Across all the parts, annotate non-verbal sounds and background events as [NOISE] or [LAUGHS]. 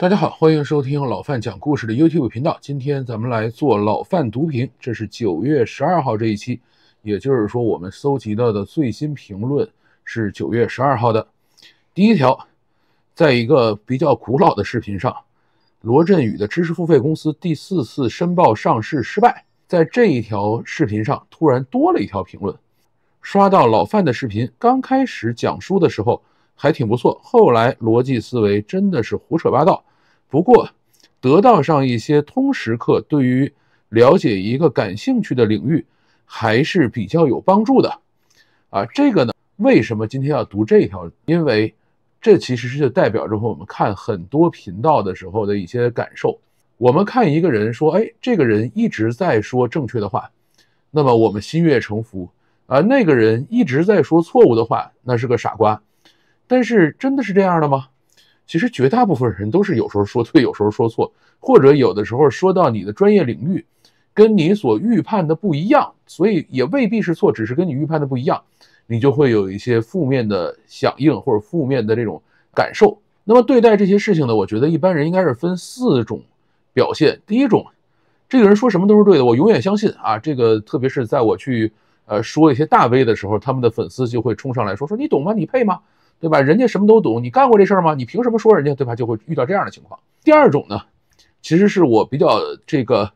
大家好，欢迎收听老范讲故事的 YouTube 频道。今天咱们来做老范读评，这是九月十二号这一期，也就是说我们搜集到的最新评论是九月十二号的。第一条，在一个比较古老的视频上，罗振宇的知识付费公司第四次申报上市失败。在这一条视频上突然多了一条评论，刷到老范的视频，刚开始讲述的时候还挺不错，后来逻辑思维真的是胡扯八道。不过，得到上一些通识课对于了解一个感兴趣的领域还是比较有帮助的啊。这个呢，为什么今天要读这条？因为这其实是就代表着我们看很多频道的时候的一些感受。我们看一个人说，哎，这个人一直在说正确的话，那么我们心悦诚服；而那个人一直在说错误的话，那是个傻瓜。但是，真的是这样的吗？其实绝大部分人都是有时候说对，有时候说错，或者有的时候说到你的专业领域，跟你所预判的不一样，所以也未必是错，只是跟你预判的不一样，你就会有一些负面的响应或者负面的这种感受。那么对待这些事情呢，我觉得一般人应该是分四种表现。第一种，这个人说什么都是对的，我永远相信啊。这个特别是在我去呃说一些大 V 的时候，他们的粉丝就会冲上来说说你懂吗？你配吗？对吧？人家什么都懂，你干过这事儿吗？你凭什么说人家对吧？就会遇到这样的情况。第二种呢，其实是我比较这个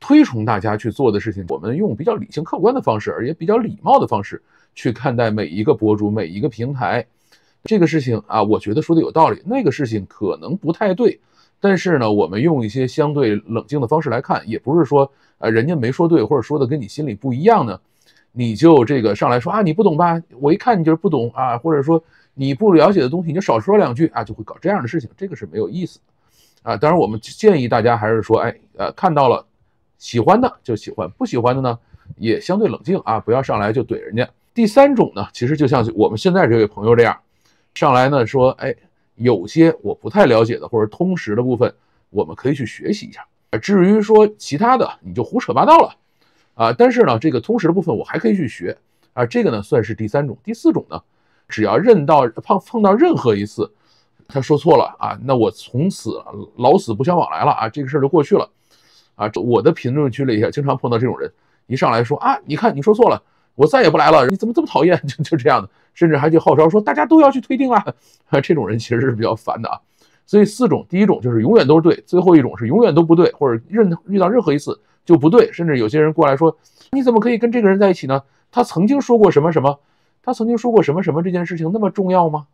推崇大家去做的事情。我们用比较理性、客观的方式，而且比较礼貌的方式去看待每一个博主、每一个平台。这个事情啊，我觉得说的有道理。那个事情可能不太对，但是呢，我们用一些相对冷静的方式来看，也不是说呃人家没说对，或者说的跟你心里不一样呢，你就这个上来说啊，你不懂吧？我一看你就是不懂啊，或者说。你不了解的东西，你就少说两句啊，就会搞这样的事情，这个是没有意思啊。当然，我们建议大家还是说，哎，呃，看到了喜欢的就喜欢，不喜欢的呢也相对冷静啊，不要上来就怼人家。第三种呢，其实就像我们现在这位朋友这样，上来呢说，哎，有些我不太了解的或者通识的部分，我们可以去学习一下。至于说其他的，你就胡扯八道了啊。但是呢，这个通识的部分我还可以去学啊，这个呢算是第三种。第四种呢？只要认到碰碰到任何一次，他说错了啊，那我从此老死不相往来了啊，这个事儿就过去了，啊，我的评论区里也经常碰到这种人，一上来说啊，你看你说错了，我再也不来了，你怎么这么讨厌？[LAUGHS] 就就这样的，甚至还去号召说大家都要去退订啊，[LAUGHS] 这种人其实是比较烦的啊。所以四种，第一种就是永远都是对，最后一种是永远都不对，或者任遇到任何一次就不对，甚至有些人过来说，你怎么可以跟这个人在一起呢？他曾经说过什么什么。他曾经说过什么什么这件事情那么重要吗？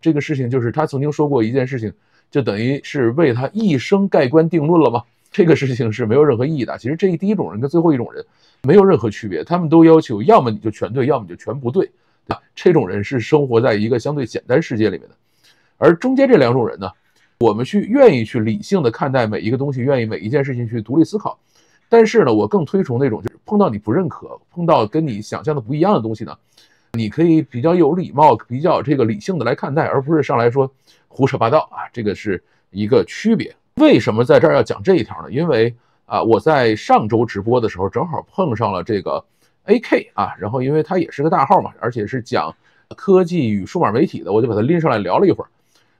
这个事情就是他曾经说过一件事情，就等于是为他一生盖棺定论了吗？这个事情是没有任何意义的。其实这一第一种人跟最后一种人没有任何区别，他们都要求要么你就全对，要么你就全不对，对吧？这种人是生活在一个相对简单世界里面的，而中间这两种人呢，我们去愿意去理性的看待每一个东西，愿意每一件事情去独立思考。但是呢，我更推崇那种就是碰到你不认可，碰到跟你想象的不一样的东西呢。你可以比较有礼貌、比较这个理性的来看待，而不是上来说胡说八道啊，这个是一个区别。为什么在这儿要讲这一条呢？因为啊，我在上周直播的时候，正好碰上了这个 AK 啊，然后因为他也是个大号嘛，而且是讲科技与数码媒体的，我就把他拎上来聊了一会儿。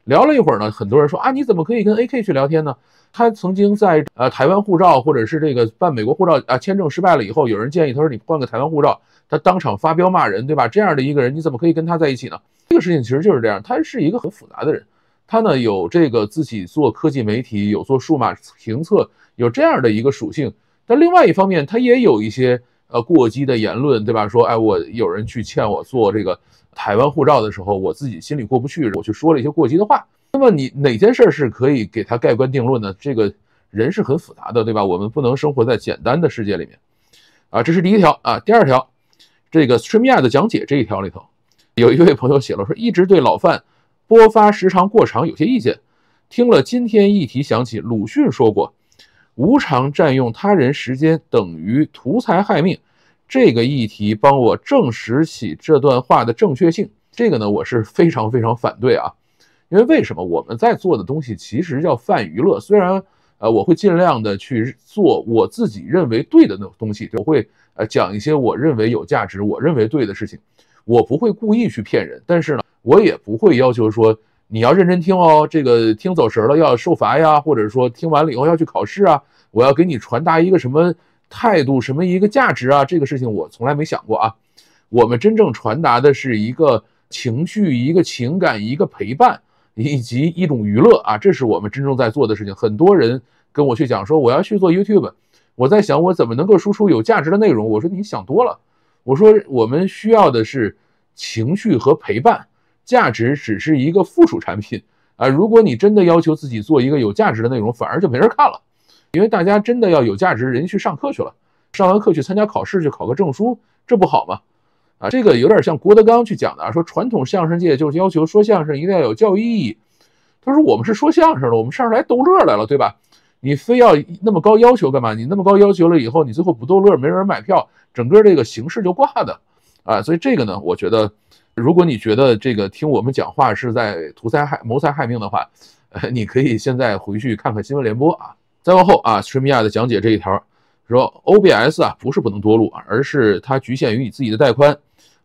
聊了一会儿呢，很多人说啊，你怎么可以跟 AK 去聊天呢？他曾经在呃台湾护照或者是这个办美国护照啊签证失败了以后，有人建议他说你换个台湾护照，他当场发飙骂人，对吧？这样的一个人你怎么可以跟他在一起呢？这个事情其实就是这样，他是一个很复杂的人，他呢有这个自己做科技媒体，有做数码评测，有这样的一个属性。但另外一方面，他也有一些呃过激的言论，对吧？说哎我有人去欠我做这个。台湾护照的时候，我自己心里过不去，我去说了一些过激的话。那么你哪件事儿是可以给他盖棺定论呢？这个人是很复杂的，对吧？我们不能生活在简单的世界里面。啊，这是第一条啊。第二条，这个春妮娅的讲解这一条里头，有一位朋友写了说，一直对老范播发时长过长有些意见。听了今天议题，想起鲁迅说过，无偿占用他人时间等于图财害命。这个议题帮我证实起这段话的正确性，这个呢我是非常非常反对啊，因为为什么我们在做的东西其实叫泛娱乐，虽然呃我会尽量的去做我自己认为对的那种东西，我会呃讲一些我认为有价值、我认为对的事情，我不会故意去骗人，但是呢我也不会要求说你要认真听哦，这个听走神了要受罚呀，或者说听完了以后要去考试啊，我要给你传达一个什么。态度什么一个价值啊？这个事情我从来没想过啊。我们真正传达的是一个情绪、一个情感、一个陪伴以及一种娱乐啊，这是我们真正在做的事情。很多人跟我去讲说我要去做 YouTube，我在想我怎么能够输出有价值的内容。我说你想多了。我说我们需要的是情绪和陪伴，价值只是一个附属产品啊。如果你真的要求自己做一个有价值的内容，反而就没人看了。因为大家真的要有价值，人去上课去了，上完课去参加考试，去考个证书，这不好吗？啊，这个有点像郭德纲去讲的啊，说传统相声界就是要求说相声一定要有教育意义。他说我们是说相声的，我们上这来逗乐来了，对吧？你非要那么高要求干嘛？你那么高要求了以后，你最后不逗乐，没人买票，整个这个形式就挂的啊。所以这个呢，我觉得，如果你觉得这个听我们讲话是在图财害谋财害命的话，呃，[LAUGHS] 你可以现在回去看看新闻联播啊。再往后啊，Streamia 的讲解这一条，说 OBS 啊不是不能多路啊，而是它局限于你自己的带宽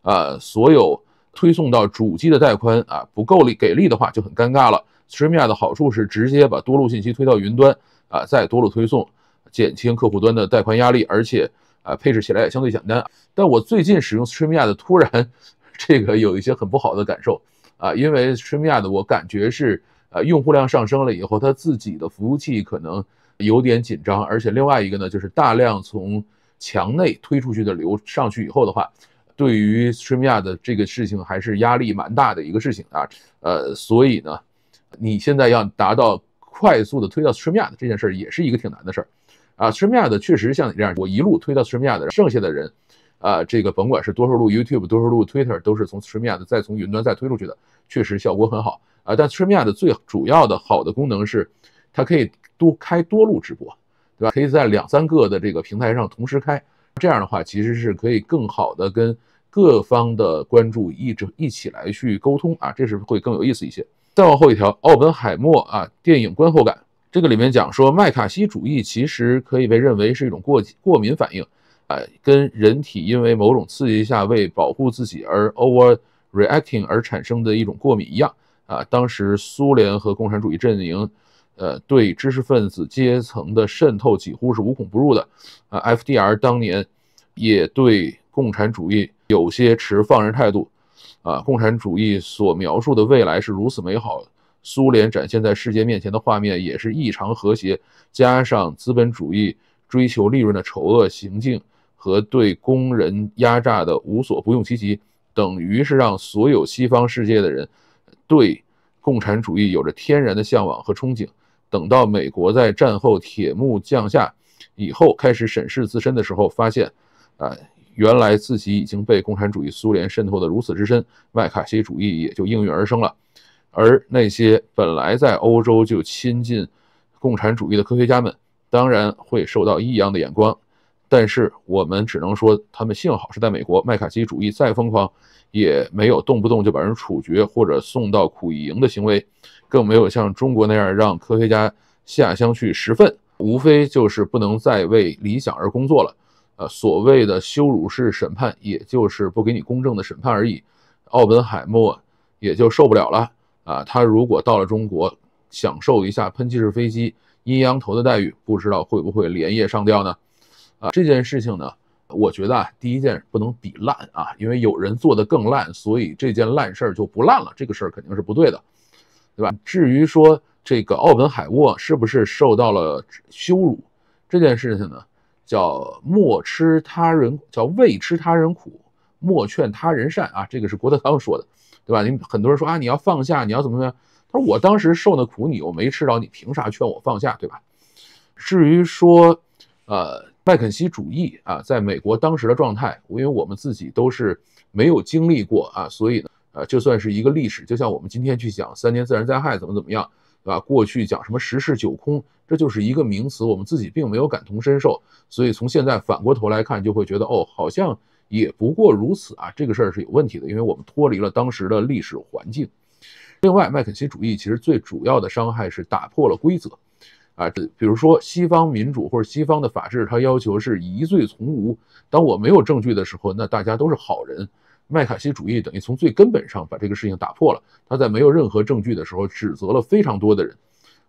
啊，所有推送到主机的带宽啊不够力给力的话就很尴尬了。Streamia 的好处是直接把多路信息推到云端啊，再多路推送，减轻客户端的带宽压力，而且啊配置起来也相对简单。但我最近使用 Streamia 的突然这个有一些很不好的感受啊，因为 Streamia 的我感觉是呃用户量上升了以后，它自己的服务器可能。有点紧张，而且另外一个呢，就是大量从墙内推出去的流上去以后的话，对于 StreamYard 的这个事情还是压力蛮大的一个事情啊。呃，所以呢，你现在要达到快速的推到 s t r e a m 推亚的这件事儿，也是一个挺难的事儿啊。推 r 的确实像你这样，我一路推到 s t r e a m 推亚的，剩下的人啊，这个甭管是多少路 YouTube，多少路 Twitter，都是从 StreamYard 再从云端再推出去的，确实效果很好啊。但 s t r e a m 推 r 的最主要的好的功能是，它可以。多开多路直播，对吧？可以在两三个的这个平台上同时开，这样的话其实是可以更好的跟各方的关注一直一起来去沟通啊，这是会更有意思一些。再往后一条，奥本海默啊，电影观后感，这个里面讲说麦卡锡主义其实可以被认为是一种过过敏反应，呃，跟人体因为某种刺激下为保护自己而 over reacting 而产生的一种过敏一样啊。当时苏联和共产主义阵营。呃，对知识分子阶层的渗透几乎是无孔不入的。啊，FDR 当年也对共产主义有些持放任态度。啊，共产主义所描述的未来是如此美好，苏联展现在世界面前的画面也是异常和谐。加上资本主义追求利润的丑恶行径和对工人压榨的无所不用其极，等于是让所有西方世界的人对共产主义有着天然的向往和憧憬。等到美国在战后铁幕降下以后，开始审视自身的时候，发现，啊，原来自己已经被共产主义苏联渗透的如此之深，麦卡锡主义也就应运而生了。而那些本来在欧洲就亲近共产主义的科学家们，当然会受到异样的眼光。但是我们只能说，他们幸好是在美国，麦卡锡主义再疯狂，也没有动不动就把人处决或者送到苦役营的行为，更没有像中国那样让科学家下乡去拾粪。无非就是不能再为理想而工作了。呃，所谓的羞辱式审判，也就是不给你公正的审判而已。奥本海默也就受不了了啊！他如果到了中国，享受一下喷气式飞机、阴阳头的待遇，不知道会不会连夜上吊呢？啊，这件事情呢，我觉得啊，第一件不能比烂啊，因为有人做的更烂，所以这件烂事儿就不烂了。这个事儿肯定是不对的，对吧？至于说这个奥本海沃是不是受到了羞辱，这件事情呢，叫莫吃他人，叫未吃他人苦，莫劝他人善啊，这个是郭德纲说的，对吧？你很多人说啊，你要放下，你要怎么样？他说我当时受的苦你又没吃着，你凭啥劝我放下，对吧？至于说，呃。麦肯锡主义啊，在美国当时的状态，因为我们自己都是没有经历过啊，所以呢，啊，就算是一个历史，就像我们今天去讲三年自然灾害怎么怎么样，对吧？过去讲什么十室九空，这就是一个名词，我们自己并没有感同身受，所以从现在反过头来看，就会觉得哦，好像也不过如此啊，这个事儿是有问题的，因为我们脱离了当时的历史环境。另外，麦肯锡主义其实最主要的伤害是打破了规则。啊，比如说西方民主或者西方的法治，它要求是疑罪从无。当我没有证据的时候，那大家都是好人。麦卡锡主义等于从最根本上把这个事情打破了。他在没有任何证据的时候指责了非常多的人，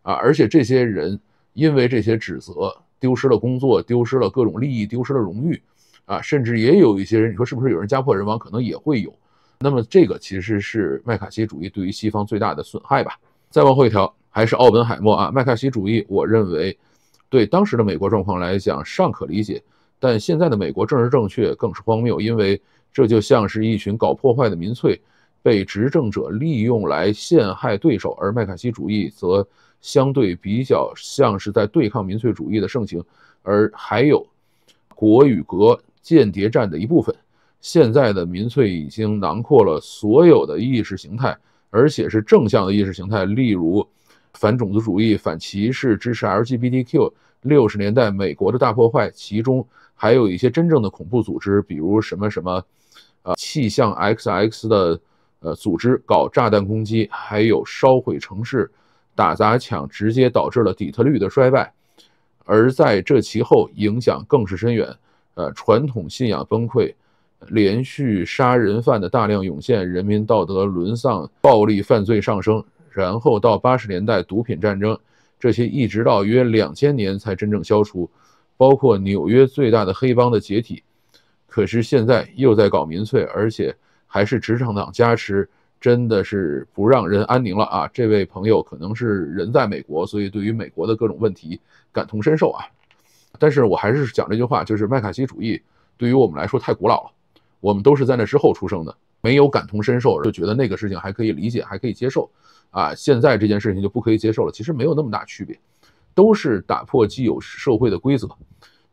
啊，而且这些人因为这些指责丢失了工作，丢失了各种利益，丢失了荣誉，啊，甚至也有一些人，你说是不是有人家破人亡？可能也会有。那么这个其实是麦卡锡主义对于西方最大的损害吧。再往后一条。还是奥本海默啊，麦卡锡主义，我认为，对当时的美国状况来讲尚可理解，但现在的美国政治正确更是荒谬，因为这就像是一群搞破坏的民粹，被执政者利用来陷害对手，而麦卡锡主义则相对比较像是在对抗民粹主义的盛行，而还有，国与国间谍战的一部分。现在的民粹已经囊括了所有的意识形态，而且是正向的意识形态，例如。反种族主义、反歧视、支持 LGBTQ，六十年代美国的大破坏，其中还有一些真正的恐怖组织，比如什么什么，呃，气象 XX 的呃组织搞炸弹攻击，还有烧毁城市、打砸抢，直接导致了底特律的衰败。而在这其后，影响更是深远。呃，传统信仰崩溃，连续杀人犯的大量涌现，人民道德沦丧，暴力犯罪上升。然后到八十年代毒品战争，这些一直到约两千年才真正消除，包括纽约最大的黑帮的解体。可是现在又在搞民粹，而且还是职场党加持，真的是不让人安宁了啊！这位朋友可能是人在美国，所以对于美国的各种问题感同身受啊。但是我还是讲这句话，就是麦卡锡主义对于我们来说太古老了，我们都是在那之后出生的。没有感同身受，就觉得那个事情还可以理解，还可以接受，啊，现在这件事情就不可以接受了。其实没有那么大区别，都是打破既有社会的规则，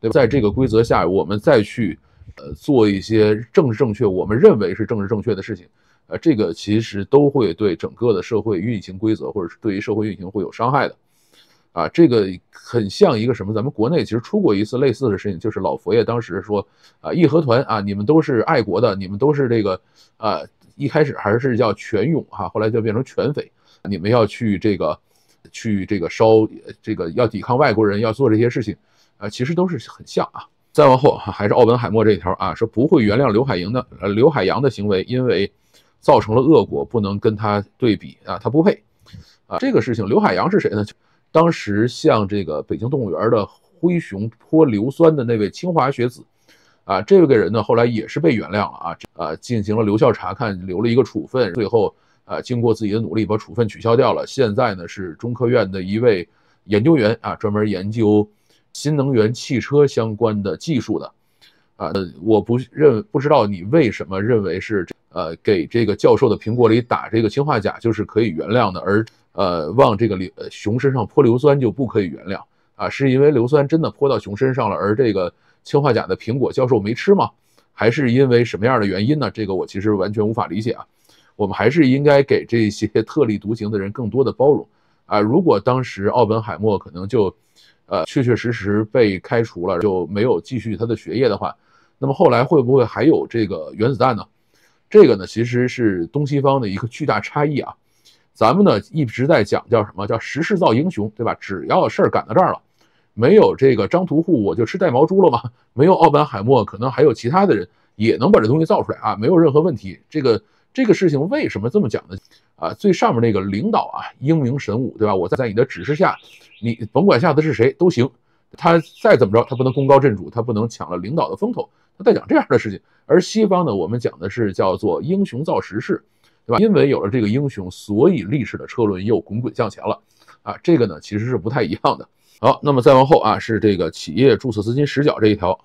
对吧？在这个规则下，我们再去，呃，做一些政治正确，我们认为是政治正确的事情，呃，这个其实都会对整个的社会运行规则，或者是对于社会运行会有伤害的。啊，这个很像一个什么？咱们国内其实出过一次类似的事情，就是老佛爷当时说：“啊，义和团啊，你们都是爱国的，你们都是这个，啊，一开始还是叫全勇哈，后来就变成全匪，你们要去这个，去这个烧，这个要抵抗外国人，要做这些事情，啊，其实都是很像啊。再往后还是奥本海默这一条啊，说不会原谅刘海莹的，呃，刘海洋的行为，因为造成了恶果，不能跟他对比啊，他不配啊。这个事情，刘海洋是谁呢？”当时像这个北京动物园的灰熊泼硫酸的那位清华学子，啊，这个人呢后来也是被原谅了啊，啊，进行了留校查看，留了一个处分，最后啊经过自己的努力把处分取消掉了。现在呢是中科院的一位研究员啊，专门研究新能源汽车相关的技术的，啊，我不认不知道你为什么认为是呃给这个教授的苹果里打这个氰化钾就是可以原谅的，而。呃，往这个呃，熊身上泼硫酸就不可以原谅啊？是因为硫酸真的泼到熊身上了，而这个氰化钾的苹果教授没吃吗？还是因为什么样的原因呢？这个我其实完全无法理解啊。我们还是应该给这些 [LAUGHS] 特立独行的人更多的包容啊。如果当时奥本海默可能就，呃，确确实实被开除了，就没有继续他的学业的话，那么后来会不会还有这个原子弹呢？这个呢，其实是东西方的一个 [LAUGHS] 巨大差异啊。咱们呢一直在讲叫什么叫时势造英雄，对吧？只要事儿赶到这儿了，没有这个张屠户，我就吃带毛猪了吗？没有奥本海默，可能还有其他的人也能把这东西造出来啊，没有任何问题。这个这个事情为什么这么讲呢？啊，最上面那个领导啊，英明神武，对吧？我在在你的指示下，你甭管下的是谁都行，他再怎么着，他不能功高震主，他不能抢了领导的风头，他在讲这样的事情。而西方呢，我们讲的是叫做英雄造时势。对吧？因为有了这个英雄，所以历史的车轮又滚滚向前了，啊，这个呢其实是不太一样的。好，那么再往后啊，是这个企业注册资金实缴这一条，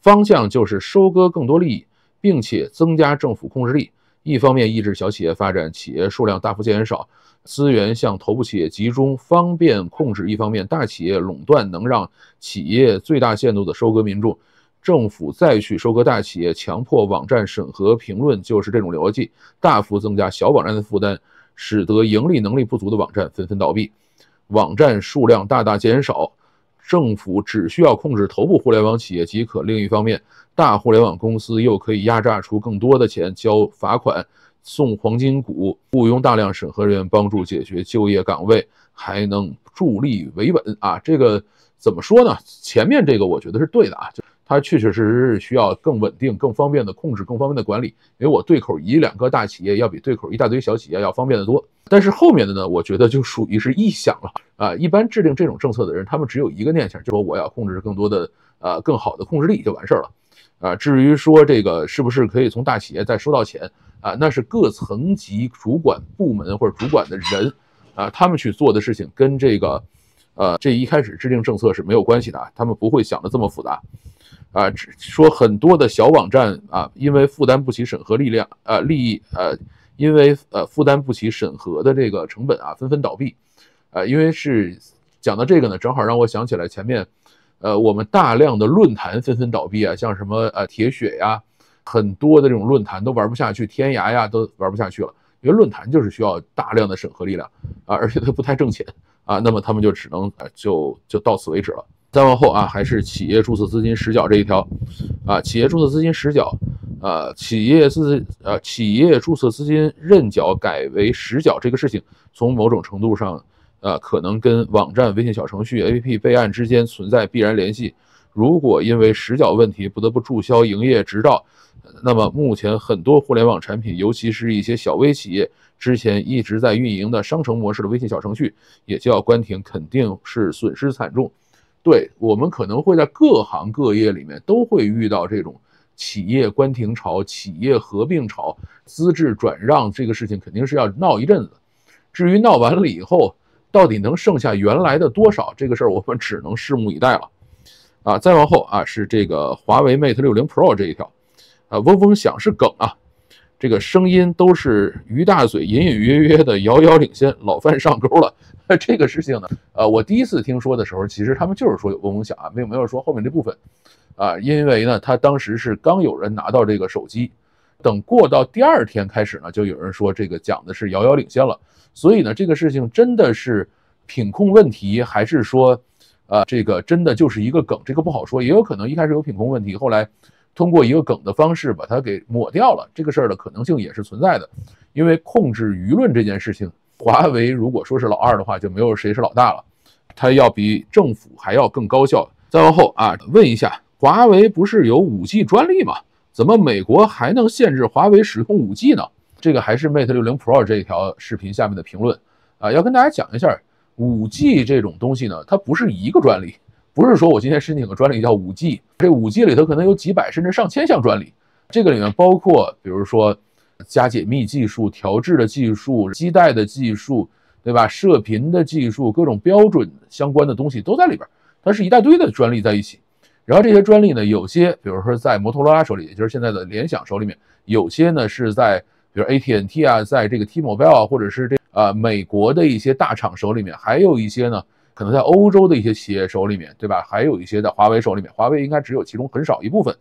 方向就是收割更多利益，并且增加政府控制力。一方面抑制小企业发展，企业数量大幅减少，资源向头部企业集中，方便控制；一方面大企业垄断能让企业最大限度的收割民众。政府再去收割大企业，强迫网站审核评论，就是这种逻辑，大幅增加小网站的负担，使得盈利能力不足的网站纷纷倒闭，网站数量大大减少，政府只需要控制头部互联网企业即可。另一方面，大互联网公司又可以压榨出更多的钱，交罚款，送黄金股，雇佣大量审核人员，帮助解决就业岗位，还能助力维稳啊！这个怎么说呢？前面这个我觉得是对的啊，就。它确确实实是需要更稳定、更方便的控制、更方便的管理，因为我对口一两个大企业，要比对口一大堆小企业要方便得多。但是后面的呢，我觉得就属于是臆想了啊。一般制定这种政策的人，他们只有一个念想，就说我要控制更多的啊，更好的控制力就完事儿了啊。至于说这个是不是可以从大企业再收到钱啊，那是各层级主管部门或者主管的人啊，他们去做的事情跟这个，呃，这一开始制定政策是没有关系的啊。他们不会想的这么复杂。啊，说很多的小网站啊，因为负担不起审核力量啊，利益呃，因为呃负担不起审核的这个成本啊，纷纷倒闭。啊，因为是讲到这个呢，正好让我想起来前面，呃，我们大量的论坛纷纷倒闭啊，像什么呃铁血呀，很多的这种论坛都玩不下去，天涯呀都玩不下去了，因为论坛就是需要大量的审核力量啊，而且它不太挣钱啊，那么他们就只能就就到此为止了。再往后啊，还是企业注册资金实缴这一条，啊，企业注册资金实缴，啊，企业资呃企业注册资金认缴改为实缴这个事情，从某种程度上，啊，可能跟网站、微信小程序、APP 备案之间存在必然联系。如果因为实缴问题不得不注销营业执照，那么目前很多互联网产品，尤其是一些小微企业之前一直在运营的商城模式的微信小程序，也就要关停，肯定是损失惨重。对我们可能会在各行各业里面都会遇到这种企业关停潮、企业合并潮、资质转让这个事情，肯定是要闹一阵子。至于闹完了以后到底能剩下原来的多少，这个事儿我们只能拭目以待了。啊，再往后啊，是这个华为 Mate 六零 Pro 这一条，啊，嗡嗡响是梗啊，这个声音都是于大嘴隐隐约约的遥遥领先，老范上钩了。这个事情呢，呃，我第一次听说的时候，其实他们就是说有个嗡响啊，并没有说后面这部分，啊，因为呢，他当时是刚有人拿到这个手机，等过到第二天开始呢，就有人说这个讲的是遥遥领先了，所以呢，这个事情真的是品控问题，还是说，啊，这个真的就是一个梗，这个不好说，也有可能一开始有品控问题，后来通过一个梗的方式把它给抹掉了，这个事儿的可能性也是存在的，因为控制舆论这件事情。华为如果说是老二的话，就没有谁是老大了。它要比政府还要更高效。再往后啊，问一下，华为不是有五 G 专利吗？怎么美国还能限制华为使用五 G 呢？这个还是 Mate 六零 Pro 这条视频下面的评论啊，要跟大家讲一下，五 G 这种东西呢，它不是一个专利，不是说我今天申请个专利叫五 G，这五 G 里头可能有几百甚至上千项专利，这个里面包括比如说。加解密技术、调制的技术、基带的技术，对吧？射频的技术，各种标准相关的东西都在里边。它是一大堆的专利在一起。然后这些专利呢，有些比如说在摩托罗拉手里，也就是现在的联想手里面；有些呢是在比如 AT&T 啊，在这个 T-Mobile 或者是这啊美国的一些大厂手里面；还有一些呢可能在欧洲的一些企业手里面，对吧？还有一些在华为手里面，华为应该只有其中很少一部分。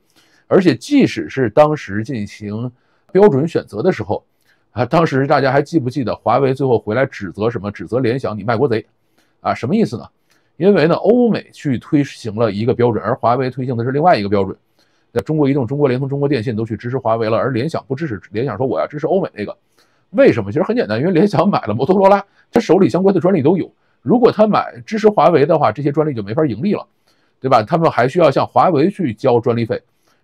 而且即使是当时进行。标准选择的时候，啊，当时大家还记不记得华为最后回来指责什么？指责联想你卖国贼，啊，什么意思呢？因为呢，欧美去推行了一个标准，而华为推行的是另外一个标准。那中国移动、中国联通、中国电信都去支持华为了，而联想不支持。联想说我要支持欧美那个，为什么？其实很简单，因为联想买了摩托罗拉，他手里相关的专利都有。如果他买支持华为的话，这些专利就没法盈利了，对吧？他们还需要向华为去交专利费。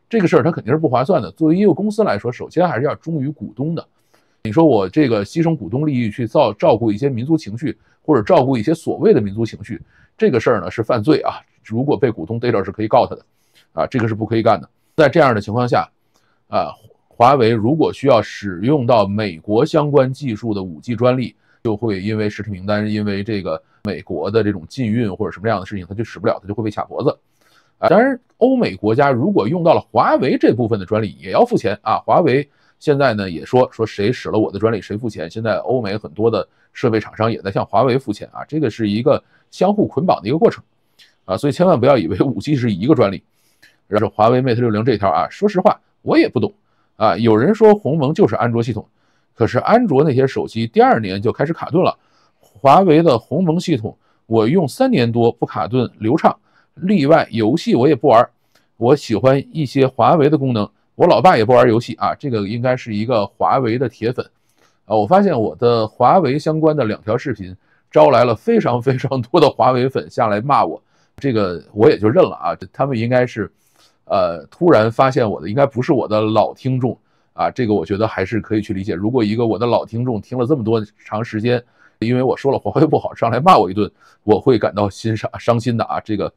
这个事儿它肯定是不划算的。作为一个公司来说，首先还是要忠于股东的。你说我这个牺牲股东利益去造照顾一些民族情绪，或者照顾一些所谓的民族情绪，这个事儿呢是犯罪啊！如果被股东逮着，是可以告他的啊，这个是不可以干的。在这样的情况下，啊，华为如果需要使用到美国相关技术的五 G 专利，就会因为实体名单，因为这个美国的这种禁运或者什么样的事情，他就使不了，他就会被卡脖子。当然，欧美国家如果用到了华为这部分的专利，也要付钱啊。华为现在呢也说说谁使了我的专利谁付钱。现在欧美很多的设备厂商也在向华为付钱啊，这个是一个相互捆绑的一个过程啊。所以千万不要以为 5G 是一个专利。然后华为 Mate 60这条啊，说实话我也不懂啊。有人说鸿蒙就是安卓系统，可是安卓那些手机第二年就开始卡顿了。华为的鸿蒙系统我用三年多不卡顿流畅。例外，游戏我也不玩，我喜欢一些华为的功能。我老爸也不玩游戏啊，这个应该是一个华为的铁粉啊。我发现我的华为相关的两条视频招来了非常非常多的华为粉下来骂我，这个我也就认了啊。他们应该是，呃，突然发现我的应该不是我的老听众啊，这个我觉得还是可以去理解。如果一个我的老听众听了这么多长时间，因为我说了华为不好，上来骂我一顿，我会感到心伤伤心的啊。这个。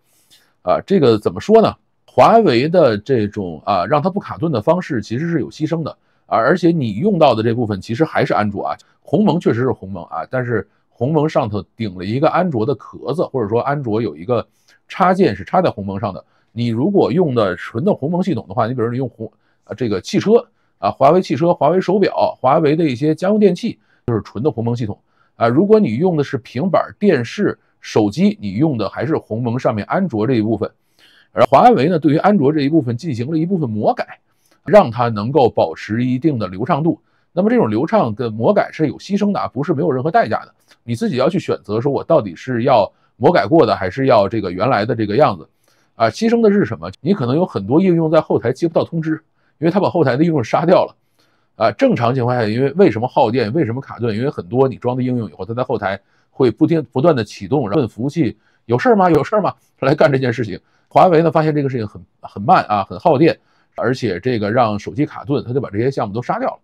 啊，这个怎么说呢？华为的这种啊，让它不卡顿的方式其实是有牺牲的啊，而且你用到的这部分其实还是安卓啊。鸿蒙确实是鸿蒙啊，但是鸿蒙上头顶了一个安卓的壳子，或者说安卓有一个插件是插在鸿蒙上的。你如果用的纯的鸿蒙系统的话，你比如你用鸿，啊这个汽车啊，华为汽车、华为手表、华为的一些家用电器，就是纯的鸿蒙系统啊。如果你用的是平板电视。手机你用的还是鸿蒙上面安卓这一部分，而华为呢，对于安卓这一部分进行了一部分魔改，让它能够保持一定的流畅度。那么这种流畅跟魔改是有牺牲的，不是没有任何代价的。你自己要去选择，说我到底是要魔改过的，还是要这个原来的这个样子？啊，牺牲的是什么？你可能有很多应用在后台接不到通知，因为它把后台的应用杀掉了。啊，正常情况下，因为为什么耗电？为什么卡顿？因为很多你装的应用以后，它在后台。会不停不断的启动，问服务器有事儿吗？有事儿吗？来干这件事情。华为呢，发现这个事情很很慢啊，很耗电，而且这个让手机卡顿，他就把这些项目都杀掉了。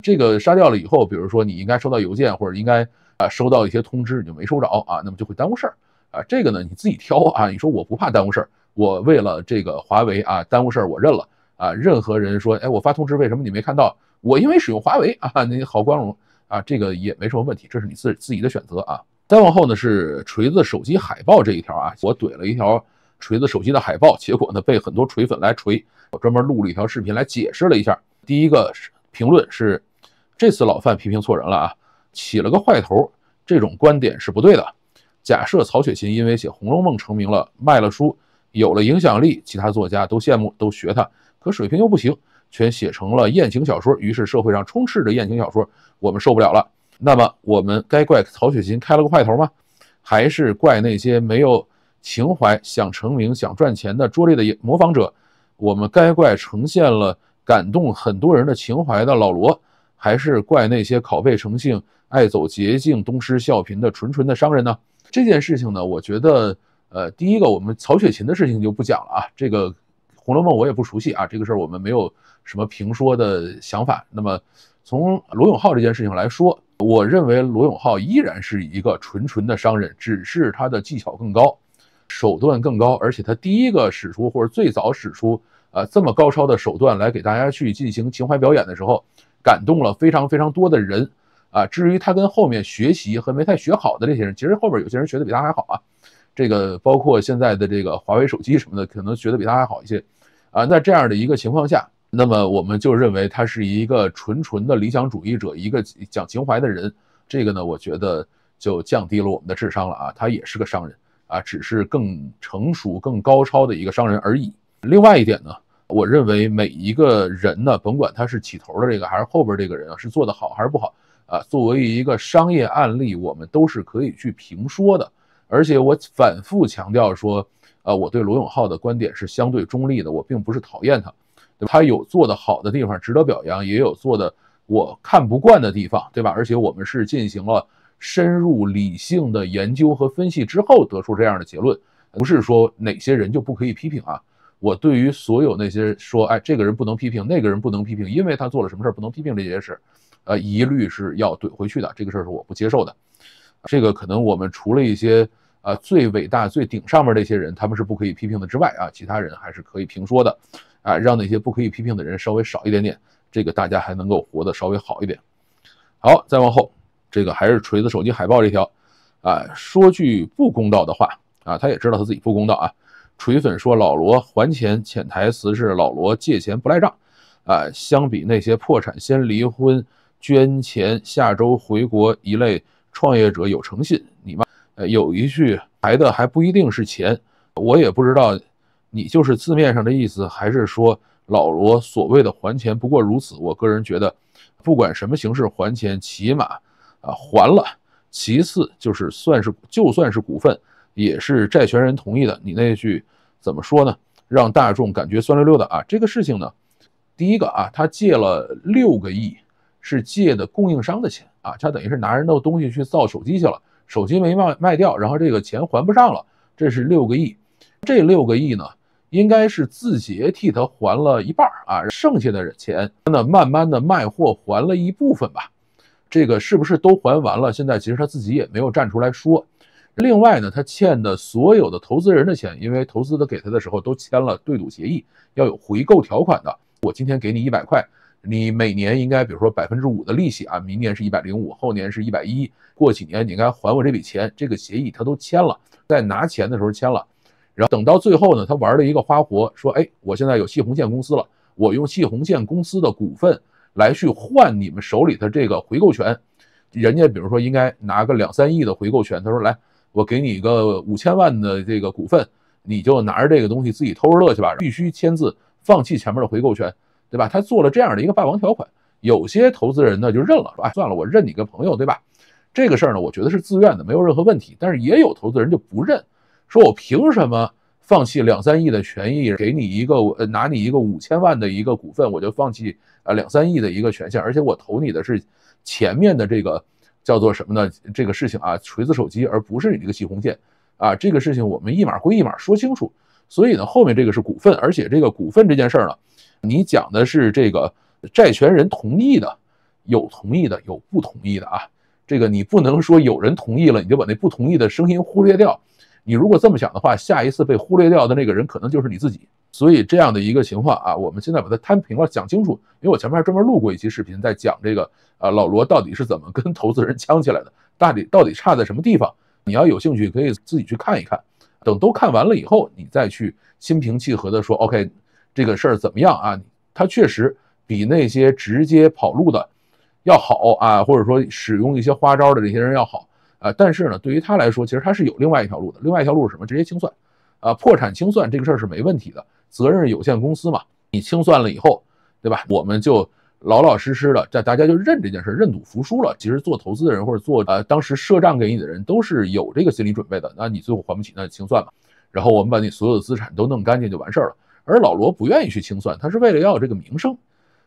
这个杀掉了以后，比如说你应该收到邮件或者应该啊收到一些通知，你就没收着啊，那么就会耽误事儿啊。这个呢，你自己挑啊。你说我不怕耽误事儿，我为了这个华为啊耽误事儿我认了啊。任何人说，哎，我发通知为什么你没看到？我因为使用华为啊，你 [LAUGHS] 好光荣啊，这个也没什么问题，这是你自自己的选择啊。再往后呢是锤子手机海报这一条啊，我怼了一条锤子手机的海报，结果呢被很多锤粉来锤，我专门录了一条视频来解释了一下。第一个评论是，这次老范批评错人了啊，起了个坏头，这种观点是不对的。假设曹雪芹因为写《红楼梦》成名了，卖了书，有了影响力，其他作家都羡慕都学他，可水平又不行，全写成了艳情小说，于是社会上充斥着艳情小说，我们受不了了。那么我们该怪曹雪芹开了个坏头吗？还是怪那些没有情怀、想成名、想赚钱的拙劣的模仿者？我们该怪呈现了感动很多人的情怀的老罗，还是怪那些拷贝成性、爱走捷径、东施效颦的纯纯的商人呢？这件事情呢，我觉得，呃，第一个我们曹雪芹的事情就不讲了啊。这个《红楼梦》我也不熟悉啊，这个事儿我们没有什么评说的想法。那么从罗永浩这件事情来说。我认为罗永浩依然是一个纯纯的商人，只是他的技巧更高，手段更高，而且他第一个使出或者最早使出啊这么高超的手段来给大家去进行情怀表演的时候，感动了非常非常多的人啊。至于他跟后面学习和没太学好的这些人，其实后边有些人学的比他还好啊。这个包括现在的这个华为手机什么的，可能学的比他还好一些啊。在这样的一个情况下。那么我们就认为他是一个纯纯的理想主义者，一个讲情怀的人。这个呢，我觉得就降低了我们的智商了啊！他也是个商人啊，只是更成熟、更高超的一个商人而已。另外一点呢，我认为每一个人呢，甭管他是起头的这个，还是后边这个人啊，是做得好还是不好啊，作为一个商业案例，我们都是可以去评说的。而且我反复强调说，啊，我对罗永浩的观点是相对中立的，我并不是讨厌他。他有做的好的地方，值得表扬，也有做的我看不惯的地方，对吧？而且我们是进行了深入理性的研究和分析之后得出这样的结论，不是说哪些人就不可以批评啊。我对于所有那些说，哎，这个人不能批评，那个人不能批评，因为他做了什么事儿不能批评这些事，呃，一律是要怼回去的。这个事儿是我不接受的。这个可能我们除了一些啊最伟大最顶上面那些人，他们是不可以批评的之外啊，其他人还是可以评说的。啊，让那些不可以批评的人稍微少一点点，这个大家还能够活得稍微好一点。好，再往后，这个还是锤子手机海报这条，啊，说句不公道的话，啊，他也知道他自己不公道啊。锤粉说老罗还钱，潜台词是老罗借钱不赖账。啊，相比那些破产先离婚、捐钱、下周回国一类创业者有诚信，你妈，有一句来的还不一定是钱，我也不知道。你就是字面上的意思，还是说老罗所谓的还钱不过如此？我个人觉得，不管什么形式还钱，起码啊还了。其次就是算是就算是股份，也是债权人同意的。你那句怎么说呢？让大众感觉酸溜溜的啊！这个事情呢，第一个啊，他借了六个亿，是借的供应商的钱啊，他等于是拿人的东西去造手机去了，手机没卖卖掉，然后这个钱还不上了，这是六个亿。这六个亿呢？应该是字节替他还了一半啊，剩下的钱呢，慢慢的卖货还了一部分吧。这个是不是都还完了？现在其实他自己也没有站出来说。另外呢，他欠的所有的投资人的钱，因为投资的给他的时候都签了对赌协议，要有回购条款的。我今天给你一百块，你每年应该，比如说百分之五的利息啊，明年是一百零五，后年是一百一，过几年你应该还我这笔钱。这个协议他都签了，在拿钱的时候签了。然后等到最后呢，他玩了一个花活，说：“哎，我现在有细红线公司了，我用细红线公司的股份来去换你们手里的这个回购权。人家比如说应该拿个两三亿的回购权，他说来，我给你一个五千万的这个股份，你就拿着这个东西自己偷着乐去吧。必须签字放弃前面的回购权，对吧？他做了这样的一个霸王条款，有些投资人呢就认了，说哎算了，我认你个朋友，对吧？这个事儿呢，我觉得是自愿的，没有任何问题。但是也有投资人就不认。”说我凭什么放弃两三亿的权益，给你一个呃拿你一个五千万的一个股份，我就放弃啊两三亿的一个权限，而且我投你的是前面的这个叫做什么呢？这个事情啊，锤子手机，而不是你这个系红线啊。这个事情我们一码归一码说清楚。所以呢，后面这个是股份，而且这个股份这件事儿呢，你讲的是这个债权人同意的，有同意的，有不同意的啊。这个你不能说有人同意了，你就把那不同意的声音忽略掉。你如果这么想的话，下一次被忽略掉的那个人可能就是你自己。所以这样的一个情况啊，我们现在把它摊平了讲清楚。因为我前面还专门录过一期视频，在讲这个啊，老罗到底是怎么跟投资人呛起来的，到底到底差在什么地方？你要有兴趣，可以自己去看一看。等都看完了以后，你再去心平气和的说，OK，这个事儿怎么样啊？他确实比那些直接跑路的要好啊，或者说使用一些花招的这些人要好。啊，但是呢，对于他来说，其实他是有另外一条路的。另外一条路是什么？直接清算，啊，破产清算这个事儿是没问题的。责任有限公司嘛，你清算了以后，对吧？我们就老老实实的，这大家就认这件事，认赌服输了。其实做投资的人或者做呃，当时赊账给你的人都是有这个心理准备的。那你最后还不起，那就清算嘛。然后我们把你所有的资产都弄干净就完事儿了。而老罗不愿意去清算，他是为了要有这个名声，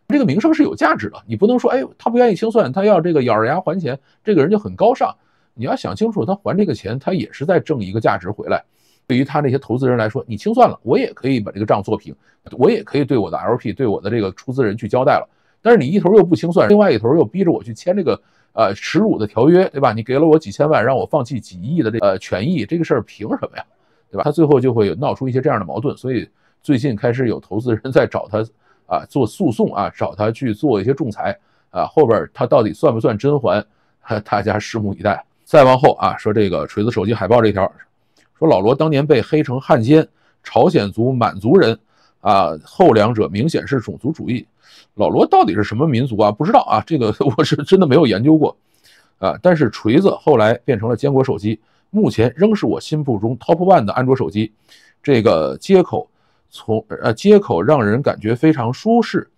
这个名声是有价值的。你不能说，哎，他不愿意清算，他要这个咬着牙还钱，这个人就很高尚。你要想清楚，他还这个钱，他也是在挣一个价值回来。对于他那些投资人来说，你清算了，我也可以把这个账做平，我也可以对我的 LP，对我的这个出资人去交代了。但是你一头又不清算，另外一头又逼着我去签这个呃耻辱的条约，对吧？你给了我几千万，让我放弃几亿的这呃权益，这个事儿凭什么呀？对吧？他最后就会闹出一些这样的矛盾。所以最近开始有投资人在找他啊做诉讼啊，找他去做一些仲裁啊。后边他到底算不算真还？[LAUGHS] 大家拭目以待。再往后啊，说这个锤子手机海报这条，说老罗当年被黑成汉奸，朝鲜族满族人啊，后两者明显是种族主义。老罗到底是什么民族啊？不知道啊，这个 [LAUGHS] 我是真的没有研究过啊。但是锤子后来变成了坚果手机，目前仍是我心目中 top one 的安卓手机。这个接口从呃接口让人感觉非常舒适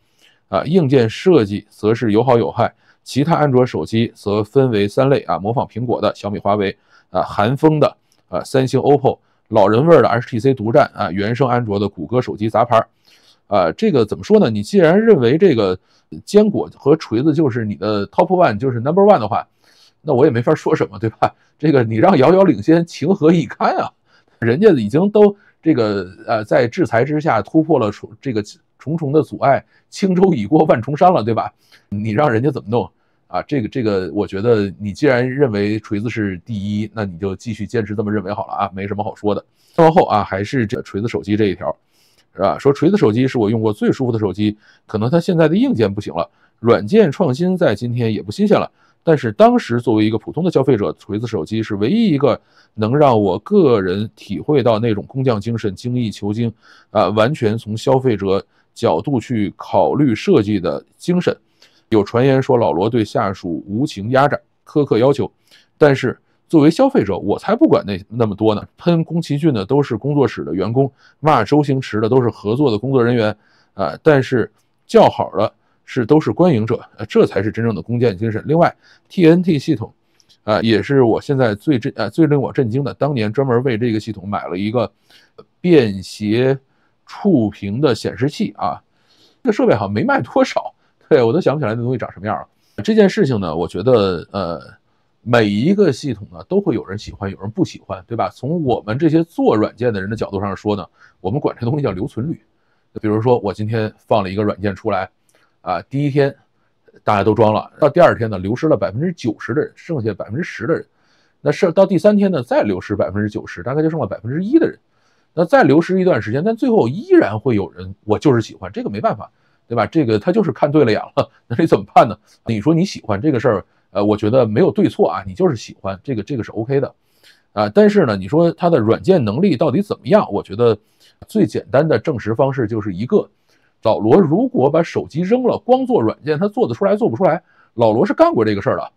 啊，硬件设计则是有好有坏。其他安卓手机则分为三类啊，模仿苹果的小米、华为啊，韩风的啊，三星、OPPO，老人味儿的 HTC 独占啊，原生安卓的谷歌手机杂牌儿啊，这个怎么说呢？你既然认为这个坚果和锤子就是你的 Top One，就是 Number One 的话，那我也没法说什么，对吧？[LAUGHS] 这个你让遥遥领先，情何以堪啊？人家已经都这个呃，在制裁之下突破了重这个重重的阻碍，轻舟已过万重山了，对吧？你让人家怎么弄？啊，这个这个，我觉得你既然认为锤子是第一，那你就继续坚持这么认为好了啊，没什么好说的。再往后啊，还是这锤子手机这一条，是吧？说锤子手机是我用过最舒服的手机，可能它现在的硬件不行了，软件创新在今天也不新鲜了。但是当时作为一个普通的消费者，锤子手机是唯一一个能让我个人体会到那种工匠精神、精益求精啊，完全从消费者角度去考虑设计的精神。有传言说老罗对下属无情压榨、苛刻要求，但是作为消费者，我才不管那那么多呢。喷宫崎骏的都是工作室的员工，骂周星驰的都是合作的工作人员，啊，但是叫好的是都是观影者，这才是真正的工匠精神。另外，TNT 系统，啊，也是我现在最震啊最令我震惊的。当年专门为这个系统买了一个便携触屏的显示器啊，这设备好像没卖多少。[LAUGHS] 对，我都想不起来那东西长什么样了。这件事情呢，我觉得，呃，每一个系统呢，都会有人喜欢，有人不喜欢，对吧？从我们这些做软件的人的角度上说呢，我们管这东西叫留存率。比如说，我今天放了一个软件出来，啊，第一天大家都装了，到第二天呢，流失了百分之九十的人，剩下百分之十的人，那剩到第三天呢，再流失百分之九十，大概就剩了百分之一的人，那再流失一段时间，但最后依然会有人，我就是喜欢这个，没办法。对吧？这个他就是看对了眼了，那你怎么办呢？你说你喜欢这个事儿，呃，我觉得没有对错啊，你就是喜欢这个，这个是 OK 的，啊，但是呢，你说他的软件能力到底怎么样？我觉得最简单的证实方式就是一个，老罗如果把手机扔了，光做软件，他做得出来做不出来？老罗是干过这个事儿的，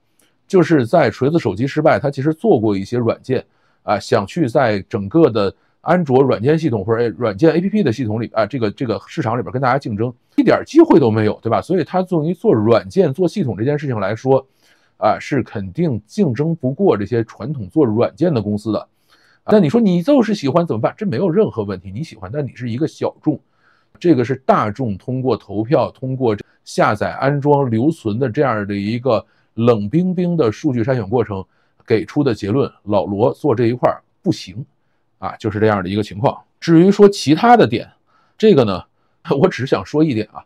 就是在锤子手机失败，他其实做过一些软件，啊，想去在整个的。安卓软件系统或者软件 A P P 的系统里啊，这个这个市场里边跟大家竞争一点机会都没有，对吧？所以它作为做软件做系统这件事情来说，啊，是肯定竞争不过这些传统做软件的公司的。那你说你就是喜欢怎么办？这没有任何问题，你喜欢，但你是一个小众，这个是大众通过投票、通过下载安装留存的这样的一个冷冰冰的数据筛选过程给出的结论。老罗做这一块不行。啊，就是这样的一个情况。至于说其他的点，这个呢，[LAUGHS] 我只想说一点啊，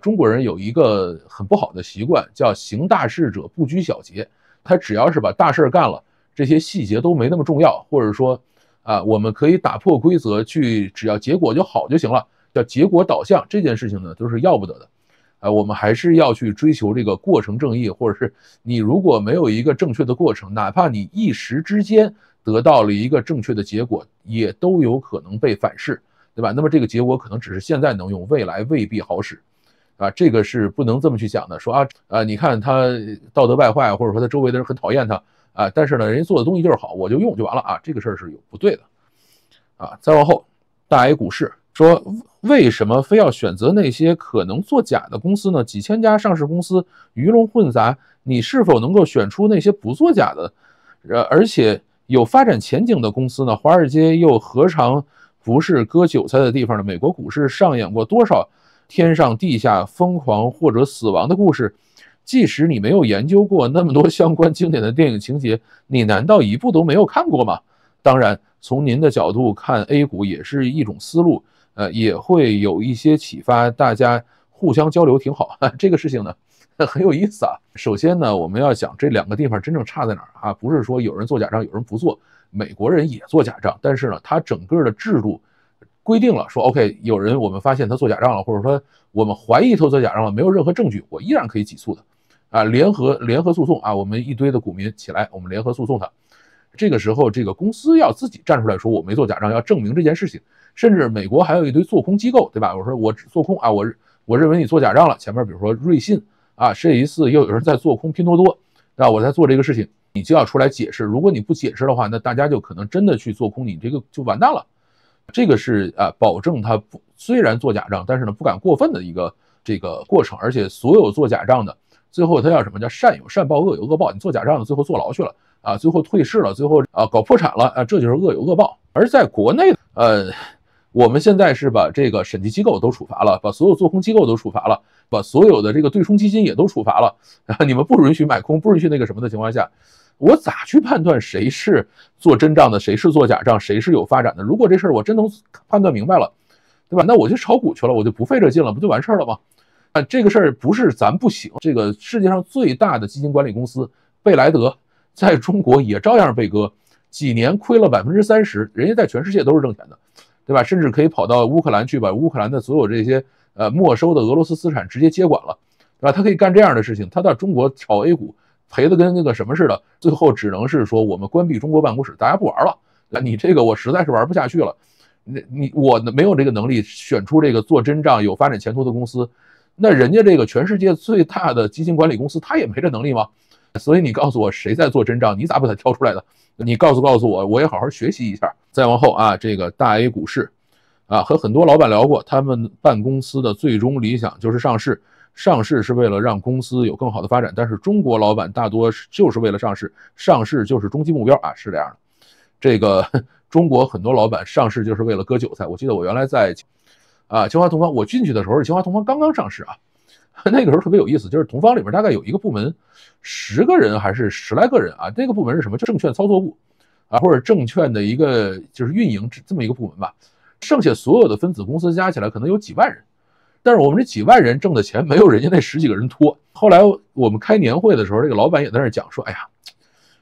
中国人有一个很不好的习惯，叫行大事者不拘小节。他只要是把大事干了，这些细节都没那么重要，或者说啊，我们可以打破规则去，只要结果就好就行了，叫结果导向。这件事情呢，都是要不得的。啊，我们还是要去追求这个过程正义，或者是你如果没有一个正确的过程，哪怕你一时之间。得到了一个正确的结果，也都有可能被反噬，对吧？那么这个结果可能只是现在能用，未来未必好使，啊，这个是不能这么去想的。说啊啊，你看他道德败坏，或者说他周围的人很讨厌他啊，但是呢，人家做的东西就是好，我就用就完了啊。这个事儿是有不对的，啊。再往后，大 A 股市说，为什么非要选择那些可能作假的公司呢？几千家上市公司鱼龙混杂，你是否能够选出那些不作假的？呃，而且。有发展前景的公司呢？华尔街又何尝不是割韭菜的地方呢？美国股市上演过多少天上地下疯狂或者死亡的故事？即使你没有研究过那么多相关经典的电影情节，你难道一部都没有看过吗？当然，从您的角度看，A 股也是一种思路，呃，也会有一些启发，大家互相交流挺好。这个事情呢？[LAUGHS] 很有意思啊！首先呢，我们要讲这两个地方真正差在哪儿啊？不是说有人做假账，有人不做，美国人也做假账，但是呢，他整个的制度规定了，说 OK，有人我们发现他做假账了，或者说我们怀疑他做假账了，没有任何证据，我依然可以起诉的啊！联合联合诉讼啊！我们一堆的股民起来，我们联合诉讼他。这个时候，这个公司要自己站出来说我没做假账，要证明这件事情。甚至美国还有一堆做空机构，对吧？我说我做空啊，我我认为你做假账了。前面比如说瑞信。啊，这一次又有人在做空拼多多，那我在做这个事情，你就要出来解释。如果你不解释的话，那大家就可能真的去做空你这个就完蛋了。这个是啊，保证他不虽然做假账，但是呢不敢过分的一个这个过程。而且所有做假账的，最后他叫什么叫善有善报，恶有恶报。你做假账的最后坐牢去了啊，最后退市了，最后啊搞破产了啊，这就是恶有恶报。而在国内，呃。我们现在是把这个审计机构都处罚了，把所有做空机构都处罚了，把所有的这个对冲基金也都处罚了。啊，[LAUGHS] 你们不允许买空，不允许那个什么的情况下，我咋去判断谁是做真账的，谁是做假账，谁是有发展的？如果这事儿我真能判断明白了，对吧？那我就炒股去了，我就不费这劲了，不就完事儿了吗？啊，这个事儿不是咱不行，这个世界上最大的基金管理公司贝莱德在中国也照样被割，几年亏了百分之三十，人家在全世界都是挣钱的。对吧？甚至可以跑到乌克兰去，把乌克兰的所有这些呃没收的俄罗斯资产直接接管了，对吧？他可以干这样的事情。他到中国炒 A 股，赔的跟那个什么似的，最后只能是说我们关闭中国办公室，大家不玩了。那你这个我实在是玩不下去了。你你我没有这个能力选出这个做真账有发展前途的公司。那人家这个全世界最大的基金管理公司，他也没这能力吗？所以你告诉我，谁在做真账？你咋把他挑出来的？你告诉告诉我，我也好好学习一下。再往后啊，这个大 A 股市，啊，和很多老板聊过，他们办公司的最终理想就是上市，上市是为了让公司有更好的发展。但是中国老板大多就是为了上市，上市就是终极目标啊，是这样的。这个 [LAUGHS] 中国很多老板上市就是为了割韭菜。我记得我原来在啊，清华同方，我进去的时候是清华同方刚刚上市啊。[LAUGHS] 那个时候特别有意思，就是同方里面大概有一个部门，十个人还是十来个人啊？那个部门是什么？就证券操作部啊，或者证券的一个就是运营这么一个部门吧。剩下所有的分子公司加起来可能有几万人，但是我们这几万人挣的钱没有人家那十几个人多。后来我们开年会的时候，这个老板也在那讲说：“哎呀，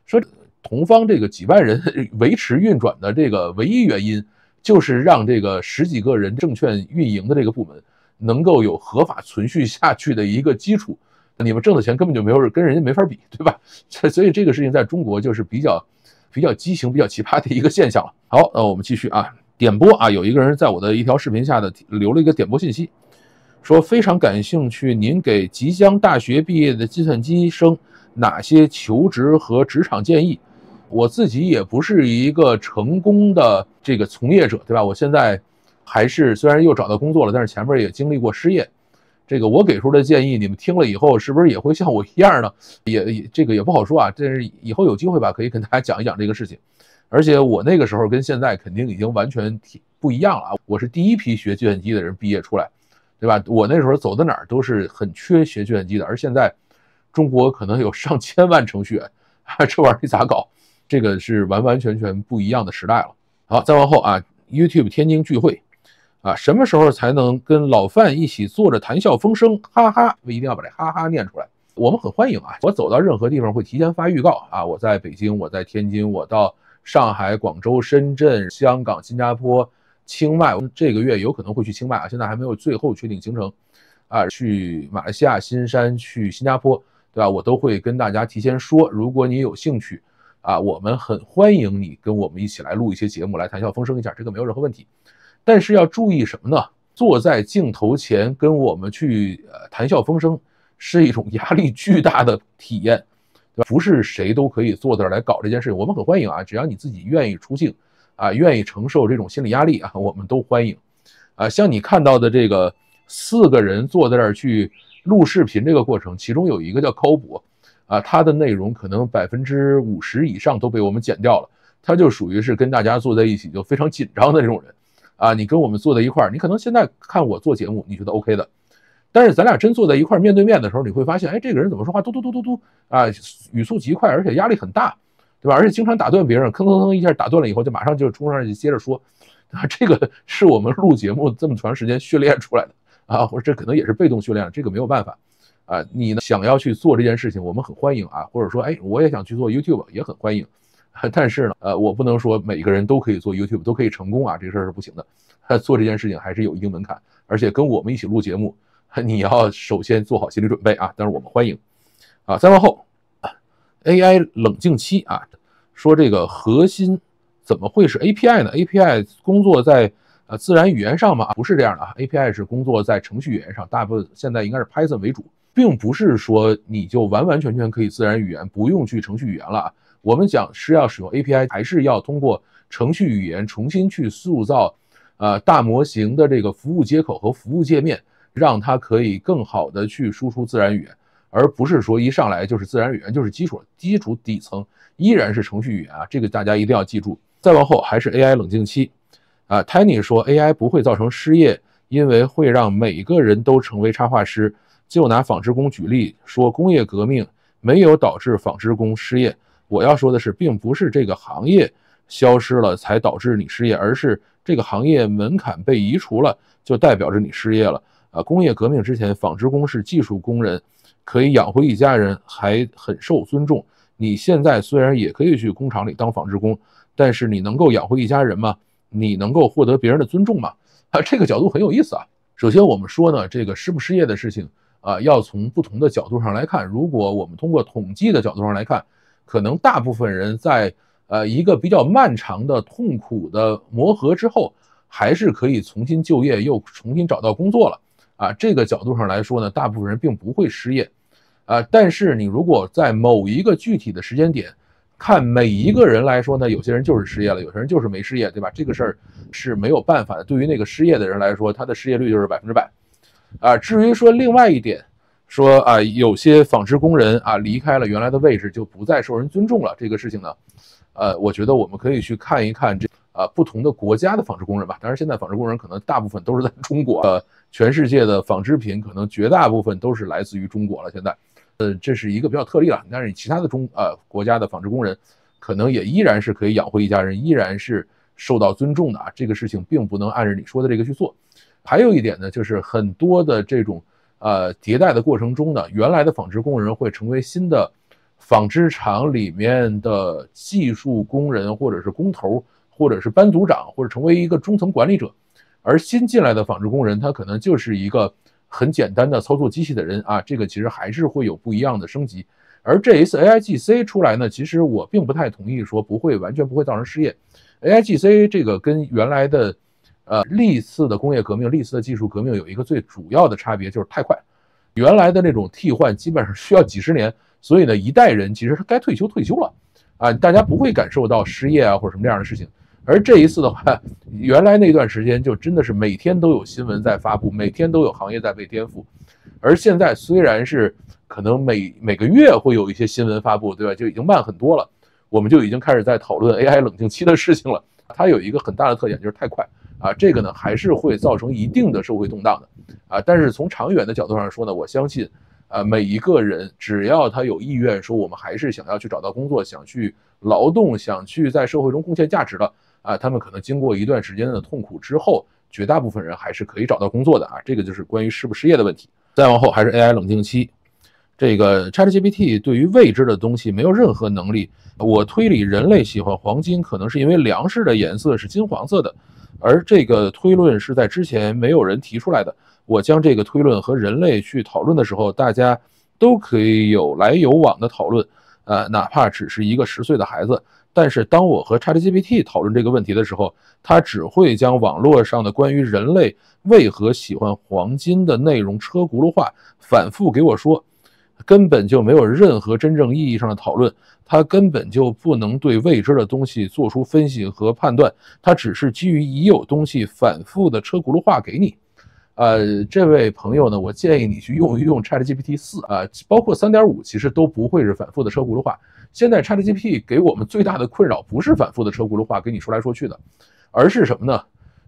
说同方这个几万人 [LAUGHS] 维持运转的这个唯一原因，就是让这个十几个人证券运营的这个部门。”能够有合法存续下去的一个基础，你们挣的钱根本就没有跟人家没法比，对吧？所所以这个事情在中国就是比较、比较畸形、比较奇葩的一个现象了。好，那我们继续啊，点播啊，有一个人在我的一条视频下的留了一个点播信息，说非常感兴趣，您给即将大学毕业的计算机生哪些求职和职场建议？我自己也不是一个成功的这个从业者，对吧？我现在。还是虽然又找到工作了，但是前面也经历过失业。这个我给出的建议，你们听了以后是不是也会像我一样呢？也也这个也不好说啊。但是以后有机会吧，可以跟大家讲一讲这个事情。而且我那个时候跟现在肯定已经完全不一样了啊！我是第一批学计算机的人毕业出来，对吧？我那时候走到哪儿都是很缺学计算机的，而现在中国可能有上千万程序员啊，这玩意儿咋搞？这个是完完全全不一样的时代了。好，再往后啊，YouTube 天津聚会。啊，什么时候才能跟老范一起坐着谈笑风生？哈哈，一定要把这哈哈念出来。我们很欢迎啊！我走到任何地方会提前发预告啊。我在北京，我在天津，我到上海、广州、深圳、香港、新加坡、清迈，这个月有可能会去清迈啊。现在还没有最后确定行程，啊，去马来西亚新山，去新加坡，对吧？我都会跟大家提前说。如果你有兴趣啊，我们很欢迎你跟我们一起来录一些节目，来谈笑风生一下，这个没有任何问题。但是要注意什么呢？坐在镜头前跟我们去呃谈笑风生是一种压力巨大的体验，对吧？不是谁都可以坐这儿来搞这件事情。我们很欢迎啊，只要你自己愿意出镜啊，愿意承受这种心理压力啊，我们都欢迎。啊，像你看到的这个四个人坐在这儿去录视频这个过程，其中有一个叫科博，啊，他的内容可能百分之五十以上都被我们剪掉了，他就属于是跟大家坐在一起就非常紧张的那种人。啊，你跟我们坐在一块儿，你可能现在看我做节目，你觉得 OK 的，但是咱俩真坐在一块儿面对面的时候，你会发现，哎，这个人怎么说话，嘟嘟嘟嘟嘟啊，语速极快，而且压力很大，对吧？而且经常打断别人，吭吭吭一下打断了以后，就马上就冲上去接着说，啊，这个是我们录节目这么长时间训练出来的啊，或者这可能也是被动训练，这个没有办法，啊，你呢想要去做这件事情，我们很欢迎啊，或者说，哎，我也想去做 YouTube，也很欢迎。但是呢，呃，我不能说每个人都可以做 YouTube，都可以成功啊，这事儿是不行的。做这件事情还是有一定门槛，而且跟我们一起录节目，你要首先做好心理准备啊。但是我们欢迎，啊，再往后，AI 冷静期啊，说这个核心怎么会是 API 呢？API 工作在呃自然语言上吗？不是这样的啊，API 是工作在程序语言上，大部分现在应该是 Python 为主。并不是说你就完完全全可以自然语言不用去程序语言了啊。我们讲是要使用 API，还是要通过程序语言重新去塑造，呃，大模型的这个服务接口和服务界面，让它可以更好的去输出自然语言，而不是说一上来就是自然语言就是基础，基础底层依然是程序语言啊。这个大家一定要记住。再往后还是 AI 冷静期，啊 t e n n y 说 AI 不会造成失业，因为会让每个人都成为插画师。就拿纺织工举例说，工业革命没有导致纺织工失业。我要说的是，并不是这个行业消失了才导致你失业，而是这个行业门槛被移除了，就代表着你失业了。啊，工业革命之前，纺织工是技术工人，可以养活一家人，还很受尊重。你现在虽然也可以去工厂里当纺织工，但是你能够养活一家人吗？你能够获得别人的尊重吗？啊，这个角度很有意思啊。首先，我们说呢，这个失不失业的事情。啊，要从不同的角度上来看。如果我们通过统计的角度上来看，可能大部分人在呃一个比较漫长的痛苦的磨合之后，还是可以重新就业，又重新找到工作了。啊，这个角度上来说呢，大部分人并不会失业。啊，但是你如果在某一个具体的时间点看每一个人来说呢，有些人就是失业了，有些人就是没失业，对吧？这个事儿是没有办法的。对于那个失业的人来说，他的失业率就是百分之百。啊，至于说另外一点，说啊，有些纺织工人啊离开了原来的位置，就不再受人尊重了。这个事情呢，呃，我觉得我们可以去看一看这啊不同的国家的纺织工人吧。当然，现在纺织工人可能大部分都是在中国，呃，全世界的纺织品可能绝大部分都是来自于中国了。现在，呃，这是一个比较特例了。但是其他的中呃国家的纺织工人，可能也依然是可以养活一家人，依然是受到尊重的啊。这个事情并不能按照你说的这个去做。还有一点呢，就是很多的这种呃迭代的过程中呢，原来的纺织工人会成为新的纺织厂里面的技术工人，或者是工头，或者是班组长，或者成为一个中层管理者。而新进来的纺织工人，他可能就是一个很简单的操作机器的人啊。这个其实还是会有不一样的升级。而这一次 AIGC 出来呢，其实我并不太同意说不会完全不会造成失业。AIGC 这个跟原来的。呃，历次的工业革命、历次的技术革命有一个最主要的差别就是太快。原来的那种替换基本上需要几十年，所以呢，一代人其实是该退休退休了啊，大家不会感受到失业啊或者什么这样的事情。而这一次的话，原来那段时间就真的是每天都有新闻在发布，每天都有行业在被颠覆。而现在虽然是可能每每个月会有一些新闻发布，对吧？就已经慢很多了，我们就已经开始在讨论 AI 冷静期的事情了。它有一个很大的特点就是太快。啊，这个呢还是会造成一定的社会动荡的，啊，但是从长远的角度上说呢，我相信，啊，每一个人只要他有意愿说我们还是想要去找到工作，想去劳动，想去在社会中贡献价值的，啊，他们可能经过一段时间的痛苦之后，绝大部分人还是可以找到工作的，啊，这个就是关于失不失业的问题。再往后还是 AI 冷静期，这个 ChatGPT 对于未知的东西没有任何能力。我推理人类喜欢黄金，可能是因为粮食的颜色是金黄色的。而这个推论是在之前没有人提出来的。我将这个推论和人类去讨论的时候，大家都可以有来有往的讨论，呃，哪怕只是一个十岁的孩子。但是当我和 ChatGPT 讨论这个问题的时候，它只会将网络上的关于人类为何喜欢黄金的内容车轱辘话反复给我说。根本就没有任何真正意义上的讨论，它根本就不能对未知的东西做出分析和判断，它只是基于已有东西反复的车轱辘话给你。呃，这位朋友呢，我建议你去用一用 Chat GPT 四啊，包括三点五，其实都不会是反复的车轱辘话。现在 Chat GPT 给我们最大的困扰不是反复的车轱辘话给你说来说去的，而是什么呢？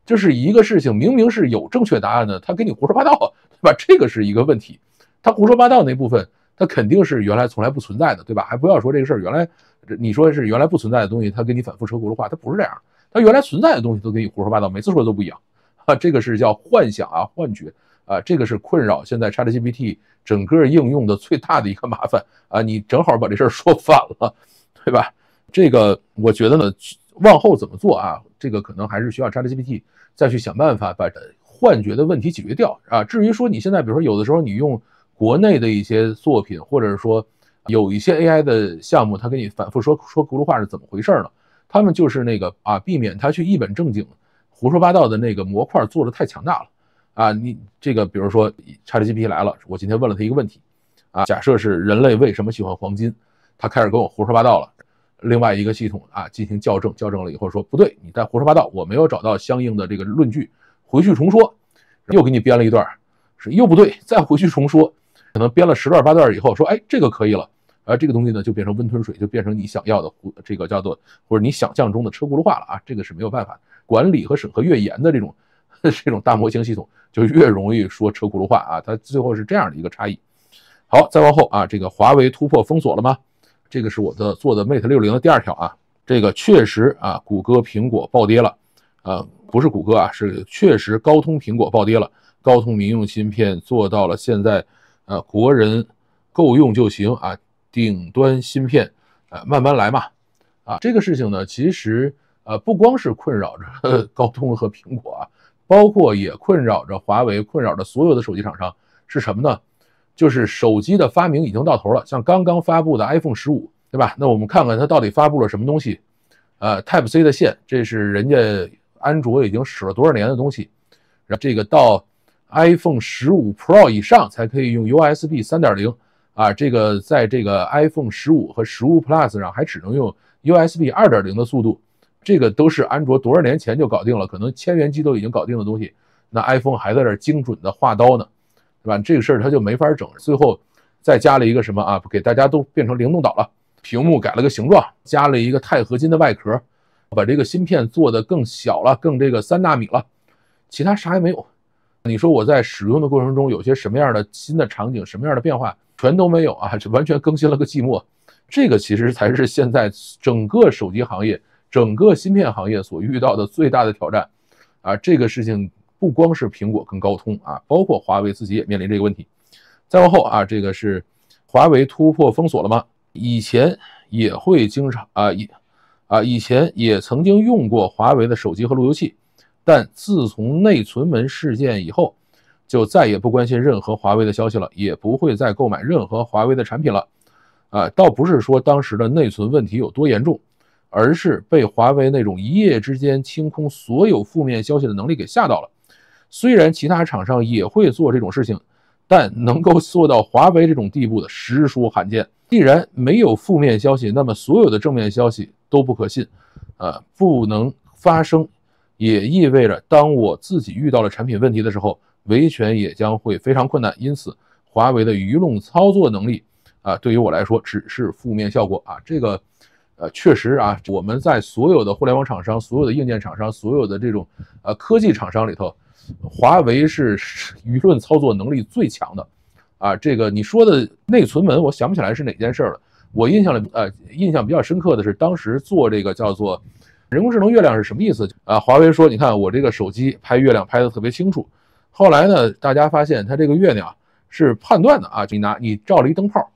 就是一个事情明明是有正确答案的，他给你胡说八道，对吧？这个是一个问题，他胡说八道那部分。它肯定是原来从来不存在的，对吧？还不要说这个事儿，原来你说是原来不存在的东西，他跟你反复车轱辘话，他不是这样，他原来存在的东西都给你胡说八道，每次说的都不一样，啊，这个是叫幻想啊，幻觉啊，这个是困扰现在 ChatGPT 整个应用的最大的一个麻烦啊。你正好把这事儿说反了，对吧？这个我觉得呢，往后怎么做啊？这个可能还是需要 ChatGPT 再去想办法把幻觉的问题解决掉啊。至于说你现在，比如说有的时候你用。国内的一些作品，或者是说有一些 AI 的项目，他给你反复说说轱辘话是怎么回事呢？他们就是那个啊，避免他去一本正经胡说八道的那个模块做的太强大了啊。你这个，比如说 ChatGPT 来了，我今天问了他一个问题啊，假设是人类为什么喜欢黄金，他开始跟我胡说八道了。另外一个系统啊，进行校正，校正了以后说不对，你在胡说八道，我没有找到相应的这个论据，回去重说，又给你编了一段，是又不对，再回去重说。可能编了十段八段以后，说哎这个可以了，而这个东西呢就变成温吞水，就变成你想要的这个叫做或者你想象中的车轱辘话了啊，这个是没有办法管理和审核越严的这种 [LAUGHS] 这种大模型系统就越容易说车轱辘话啊，它最后是这样的一个差异。好，再往后啊，这个华为突破封锁了吗？这个是我的做的 Mate 六零的第二条啊，这个确实啊，谷歌苹果暴跌了啊，不是谷歌啊，是确实高通苹果暴跌了，高通民用芯片做到了现在。呃，国人够用就行啊。顶端芯片，呃，慢慢来嘛。啊，这个事情呢，其实呃，不光是困扰着 [LAUGHS] 高通和苹果啊，包括也困扰着华为，困扰着所有的手机厂商。是什么呢？就是手机的发明已经到头了。像刚刚发布的 iPhone 十五，对吧？那我们看看它到底发布了什么东西。呃，Type C 的线，这是人家安卓已经使了多少年的东西。然后这个到。iPhone 十五 Pro 以上才可以用 USB 三点零啊，这个在这个 iPhone 十五和十五 Plus 上还只能用 USB 二点零的速度，这个都是安卓多少年前就搞定了，可能千元机都已经搞定的东西，那 iPhone 还在这精准的划刀呢，对吧？这个事儿它就没法整，最后再加了一个什么啊，给大家都变成灵动岛了，屏幕改了个形状，加了一个钛合金的外壳，把这个芯片做的更小了，更这个三纳米了，其他啥也没有。你说我在使用的过程中有些什么样的新的场景，什么样的变化，全都没有啊！这 [LAUGHS] 完全更新了个寂寞。这个其实才是现在整个手机行业、整个芯片行业所遇到的最大的挑战啊！这个事情不光是苹果跟高通啊，包括华为自己也面临这个问题。再往后啊，这个是华为突破封锁了吗？以前也会经常啊，以啊以前也曾经用过华为的手机和路由器。但自从内存门事件以后，就再也不关心任何华为的消息了，也不会再购买任何华为的产品了。啊，倒不是说当时的内存问题有多严重，而是被华为那种一夜之间清空所有负面消息的能力给吓到了。虽然其他厂商也会做这种事情，但能够做到华为这种地步的实属罕见。既然没有负面消息，那么所有的正面消息都不可信，啊，不能发生也意味着，当我自己遇到了产品问题的时候，维权也将会非常困难。因此，华为的舆论操作能力啊，对于我来说只是负面效果啊。这个，呃，确实啊，我们在所有的互联网厂商、所有的硬件厂商、所有的这种呃科技厂商里头，华为是舆论操作能力最强的。啊，这个你说的内存门，我想不起来是哪件事儿了。我印象里，呃，印象比较深刻的是当时做这个叫做。人工智能月亮是什么意思啊？华为说：“你看我这个手机拍月亮拍的特别清楚。”后来呢，大家发现它这个月亮是判断的啊，你拿你照了一灯泡，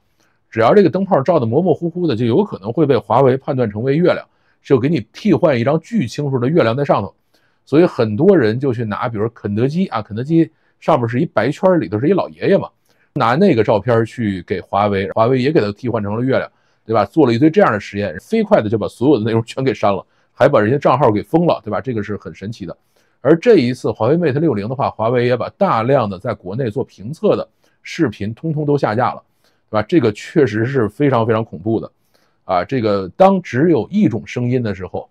只要这个灯泡照的模模糊糊的，就有可能会被华为判断成为月亮，就给你替换一张巨清楚的月亮在上头。所以很多人就去拿，比如肯德基啊，肯德基上面是一白圈，里头是一老爷爷嘛，拿那个照片去给华为，华为也给它替换成了月亮，对吧？做了一堆这样的实验，飞快的就把所有的内容全给删了。还把人家账号给封了，对吧？这个是很神奇的。而这一次华为 Mate 60的话，华为也把大量的在国内做评测的视频通通都下架了，对吧？这个确实是非常非常恐怖的。啊，这个当只有一种声音的时候，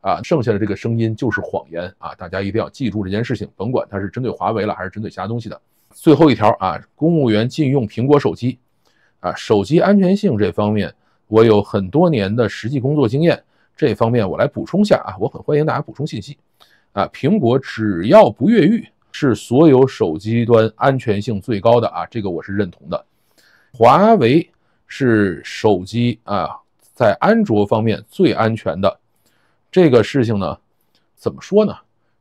啊，剩下的这个声音就是谎言啊！大家一定要记住这件事情，甭管它是针对华为了还是针对其他东西的。最后一条啊，公务员禁用苹果手机啊，手机安全性这方面，我有很多年的实际工作经验。这方面我来补充下啊，我很欢迎大家补充信息，啊，苹果只要不越狱，是所有手机端安全性最高的啊，这个我是认同的。华为是手机啊，在安卓方面最安全的。这个事情呢，怎么说呢？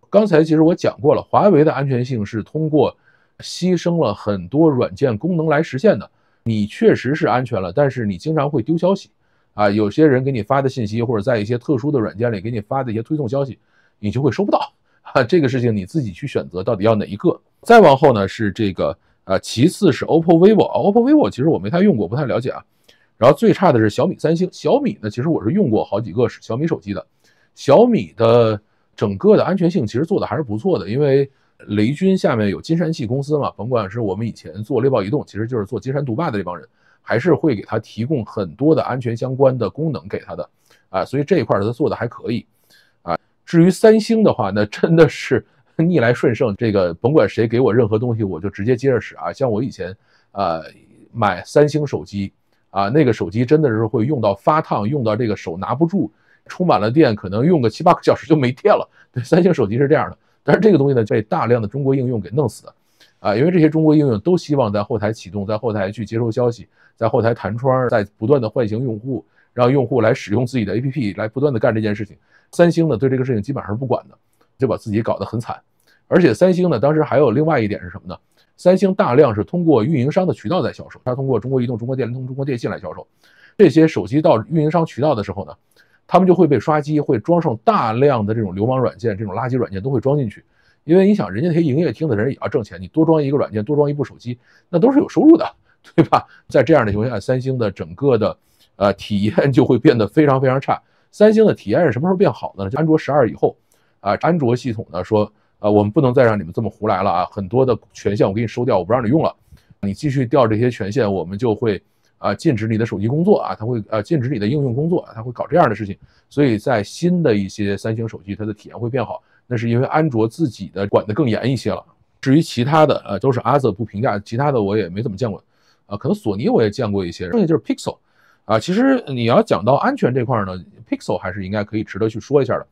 刚才其实我讲过了，华为的安全性是通过牺牲了很多软件功能来实现的。你确实是安全了，但是你经常会丢消息。啊，有些人给你发的信息，或者在一些特殊的软件里给你发的一些推送消息，你就会收不到啊。这个事情你自己去选择到底要哪一个。再往后呢是这个，呃，其次是 OPPO、vivo。啊。OPPO、vivo 其实我没太用过，不太了解啊。然后最差的是小米、三星。小米呢，其实我是用过好几个是小米手机的。小米的整个的安全性其实做的还是不错的，因为雷军下面有金山系公司嘛，甭管是我们以前做猎豹移动，其实就是做金山独霸的这帮人。还是会给他提供很多的安全相关的功能给他的，啊，所以这一块儿他做的还可以，啊，至于三星的话，那真的是 [LAUGHS] 逆来顺受，这个甭管谁给我任何东西，我就直接接着使啊。像我以前啊买三星手机啊，那个手机真的是会用到发烫，用到这个手拿不住，充满了电可能用个七八个小时就没电了。对，三星手机是这样的。但是这个东西呢，被大量的中国应用给弄死，啊，因为这些中国应用都希望在后台启动，在后台去接收消息。在后台弹窗，在不断的唤醒用户，让用户来使用自己的 APP，来不断的干这件事情。三星呢，对这个事情基本上是不管的，就把自己搞得很惨。而且三星呢，当时还有另外一点是什么呢？三星大量是通过运营商的渠道在销售，它通过中国移动、中国联通、中国电信来销售。这些手机到运营商渠道的时候呢，他们就会被刷机，会装上大量的这种流氓软件、这种垃圾软件都会装进去。因为你想，人家那些营业厅的人也要挣钱，你多装一个软件，多装一部手机，那都是有收入的。对吧？[LAUGHS] 在这样的情况下，三星的整个的呃体验就会变得非常非常差。三星的体验是什么时候变好的呢？就安卓十二以后啊，安卓系统呢说啊，我们不能再让你们这么胡来了啊，很多的权限我给你收掉，我不让你用了。你继续调这些权限，我们就会啊禁止你的手机工作啊，它会啊禁止你的应用工作啊，它会搞这样的事情。所以在新的一些三星手机，它的体验会变好，那是因为安卓自己的管得更严一些了。至于其他的啊，都是阿泽不评价，其他的我也没怎么见过。啊，可能索尼我也见过一些，剩下就是 Pixel，啊，其实你要讲到安全这块呢，Pixel 还是应该可以值得去说一下的。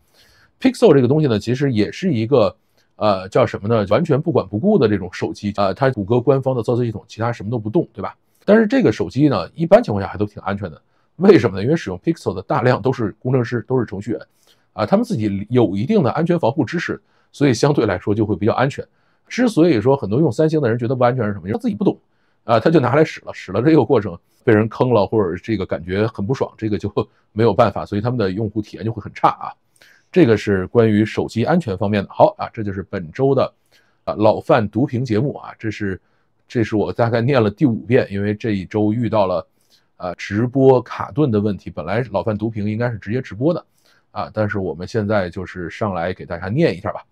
Pixel 这个东西呢，其实也是一个，呃，叫什么呢？完全不管不顾的这种手机，呃，它谷歌官方的操作系统，其他什么都不动，对吧？但是这个手机呢，一般情况下还都挺安全的。为什么呢？因为使用 Pixel 的大量都是工程师，都是程序员，啊，他们自己有一定的安全防护知识，所以相对来说就会比较安全。之所以说很多用三星的人觉得不安全是什么？因为他自己不懂。啊，他就拿来使了，使了这个过程被人坑了，或者这个感觉很不爽，这个就没有办法，所以他们的用户体验就会很差啊。这个是关于手机安全方面的。好啊，这就是本周的啊老范读评节目啊，这是这是我大概念了第五遍，因为这一周遇到了啊直播卡顿的问题，本来老范读评应该是直接直播的啊，但是我们现在就是上来给大家念一下吧。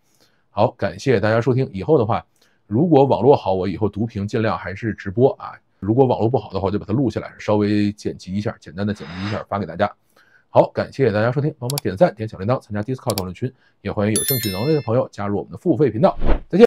好，感谢大家收听，以后的话。如果网络好，我以后读屏尽量还是直播啊。如果网络不好的话，就把它录下来，稍微剪辑一下，简单的剪辑一下发给大家。好，感谢大家收听，帮忙点赞点小铃铛，参加 Discord 讨论群，也欢迎有兴趣能力的朋友加入我们的付费频道。再见。